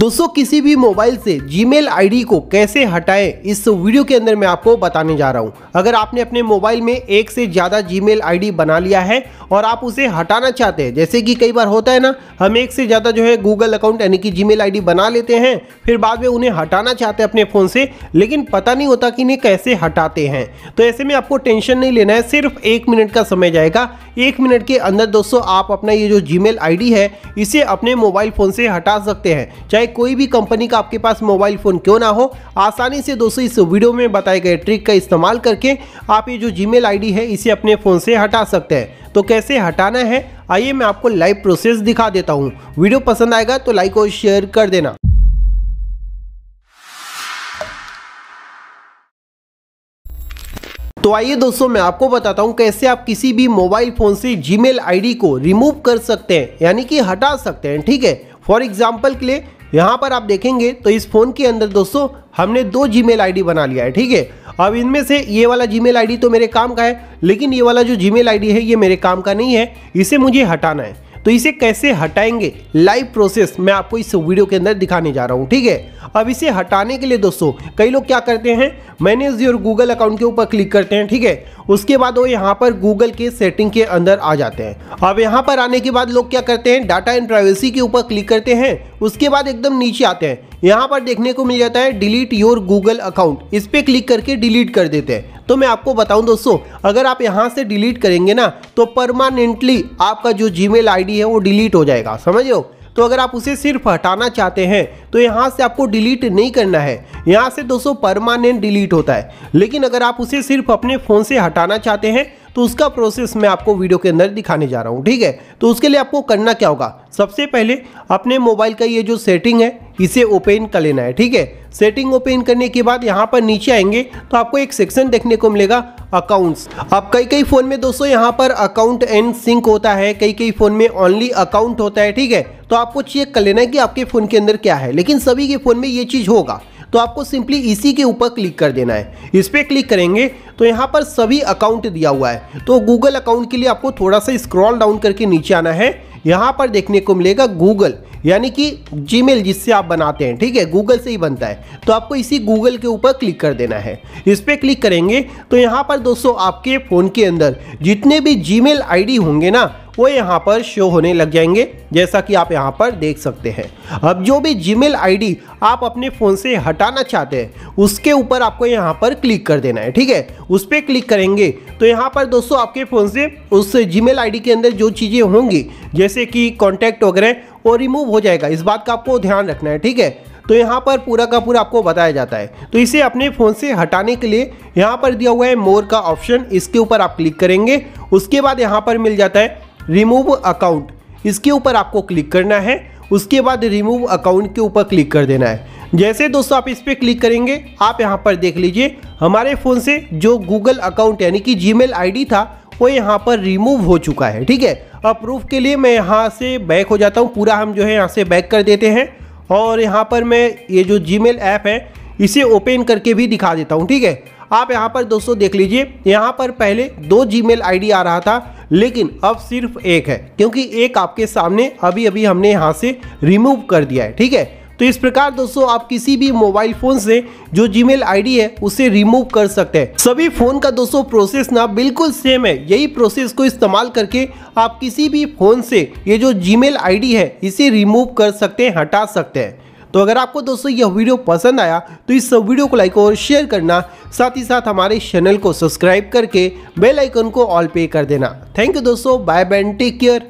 दोस्तों किसी भी मोबाइल से जीमेल आईडी को कैसे हटाएं इस वीडियो के अंदर मैं आपको बताने जा रहा हूं अगर आपने अपने मोबाइल में एक से ज़्यादा जीमेल आईडी बना लिया है और आप उसे हटाना चाहते हैं जैसे कि कई बार होता है ना हम एक से ज़्यादा जो है गूगल अकाउंट यानी कि जी मेल बना लेते हैं फिर बाद में उन्हें हटाना चाहते हैं अपने फ़ोन से लेकिन पता नहीं होता कि इन्हें कैसे हटाते हैं तो ऐसे में आपको टेंशन नहीं लेना है सिर्फ एक मिनट का समय जाएगा एक मिनट के अंदर दोस्तों आप अपना ये जो जी मेल है इसे अपने मोबाइल फ़ोन से हटा सकते हैं चाहे कोई भी कंपनी का आपके पास मोबाइल फ़ोन क्यों ना हो आसानी से दोस्तों इस वीडियो में बताए गए ट्रिक का इस्तेमाल करके आप ये जो जीमेल आईडी है इसे अपने फ़ोन से हटा सकते हैं तो कैसे हटाना है आइए मैं आपको लाइव प्रोसेस दिखा देता हूँ वीडियो पसंद आएगा तो लाइक और शेयर कर देना तो आइए दोस्तों मैं आपको बताता हूँ कैसे आप किसी भी मोबाइल फ़ोन से जीमेल आईडी को रिमूव कर सकते हैं यानी कि हटा सकते हैं ठीक है फॉर एग्जांपल के लिए यहाँ पर आप देखेंगे तो इस फ़ोन के अंदर दोस्तों हमने दो जी मेल बना लिया है ठीक है अब इनमें से ये वाला जी मेल तो मेरे काम का है लेकिन ये वाला जो जी मेल है ये मेरे काम का नहीं है इसे मुझे हटाना है तो इसे कैसे हटाएंगे लाइव प्रोसेस मैं आपको इस वीडियो के अंदर दिखाने जा रहा हूँ ठीक है अब इसे हटाने के लिए दोस्तों कई लोग क्या करते हैं मैनेज योर गूगल अकाउंट के ऊपर क्लिक करते हैं ठीक है उसके बाद वो यहाँ पर गूगल के सेटिंग के अंदर आ जाते हैं अब यहाँ पर आने के बाद लोग क्या करते हैं डाटा एंड प्राइवेसी के ऊपर क्लिक करते हैं उसके बाद एकदम नीचे आते हैं यहाँ पर देखने को मिल जाता है डिलीट योर गूगल अकाउंट इस पर क्लिक करके डिलीट कर देते हैं तो मैं आपको बताऊं दोस्तों अगर आप यहाँ से डिलीट करेंगे ना तो परमानेंटली आपका जो जीमेल आईडी है वो डिलीट हो जाएगा समझ तो अगर आप उसे सिर्फ हटाना चाहते हैं तो यहाँ से आपको डिलीट नहीं करना है यहाँ से दोस्तों परमानेंट डिलीट होता है लेकिन अगर आप उसे सिर्फ अपने फ़ोन से हटाना चाहते हैं तो उसका प्रोसेस मैं आपको वीडियो के अंदर दिखाने जा रहा हूँ ठीक है तो उसके लिए आपको करना क्या होगा सबसे पहले अपने मोबाइल का ये जो सेटिंग है इसे ओपन कर लेना है ठीक है सेटिंग ओपन करने के बाद यहाँ पर नीचे आएंगे तो आपको एक सेक्शन देखने को मिलेगा अकाउंट्स अब कई कई फ़ोन में दोस्तों यहाँ पर अकाउंट एंड सिंक होता है कई कई फ़ोन में ओनली अकाउंट होता है ठीक है तो आपको चेक कर लेना है कि आपके फ़ोन के अंदर क्या है लेकिन सभी के फ़ोन में ये चीज़ होगा तो आपको सिंपली इसी के ऊपर क्लिक कर देना है इस पर क्लिक करेंगे तो यहाँ पर सभी अकाउंट दिया हुआ है तो गूगल अकाउंट के लिए आपको थोड़ा सा स्क्रॉल डाउन करके नीचे आना है यहाँ पर देखने को मिलेगा गूगल यानी कि जीमेल जिससे आप बनाते हैं ठीक है गूगल से ही बनता है तो आपको इसी गूगल के ऊपर क्लिक कर देना है इस पर क्लिक करेंगे तो यहाँ पर दोस्तों आपके फ़ोन के अंदर जितने भी जीमेल आईडी होंगे ना वो यहाँ पर शो होने लग जाएंगे जैसा कि आप यहाँ पर देख सकते हैं अब जो भी जीमेल आईडी आप अपने फ़ोन से हटाना चाहते हैं उसके ऊपर आपको यहाँ पर क्लिक कर देना है ठीक है उस पर क्लिक करेंगे तो यहाँ पर दोस्तों आपके फ़ोन से उस जीमेल आईडी के अंदर जो चीज़ें होंगी जैसे कि कॉन्टैक्ट वगैरह वो रिमूव हो जाएगा इस बात का आपको ध्यान रखना है ठीक है तो यहाँ पर पूरा का पूरा आपको बताया जाता है तो इसे अपने फ़ोन से हटाने के लिए यहाँ पर दिया हुआ है मोर का ऑप्शन इसके ऊपर आप क्लिक करेंगे उसके बाद यहाँ पर मिल जाता है रिमूव अकाउंट इसके ऊपर आपको क्लिक करना है उसके बाद रिमूव अकाउंट के ऊपर क्लिक कर देना है जैसे दोस्तों आप इस पर क्लिक करेंगे आप यहाँ पर देख लीजिए हमारे फ़ोन से जो गूगल अकाउंट यानी कि जी मेल था वो यहाँ पर रिमूव हो चुका है ठीक है अब प्रूफ के लिए मैं यहाँ से बैक हो जाता हूँ पूरा हम जो है यहाँ से बैक कर देते हैं और यहाँ पर मैं ये जो जी मेल ऐप है इसे ओपन करके भी दिखा देता हूँ ठीक है आप यहाँ पर दोस्तों देख लीजिए यहाँ पर पहले दो जी मेल आ रहा था लेकिन अब सिर्फ एक है क्योंकि एक आपके सामने अभी अभी हमने यहाँ से रिमूव कर दिया है ठीक है तो इस प्रकार दोस्तों आप किसी भी मोबाइल फोन से जो जीमेल आईडी है उसे रिमूव कर सकते हैं सभी फोन का दोस्तों प्रोसेस ना बिल्कुल सेम है यही प्रोसेस को इस्तेमाल करके आप किसी भी फोन से ये जो जीमेल आईडी है इसे रिमूव कर सकते हैं हटा सकते हैं तो अगर आपको दोस्तों यह वीडियो पसंद आया तो इस वीडियो को लाइक और शेयर करना साथ ही साथ हमारे चैनल को सब्सक्राइब करके बेल आइकन को ऑल पे कर देना थैंक यू दोस्तों बाय बैंड टेक केयर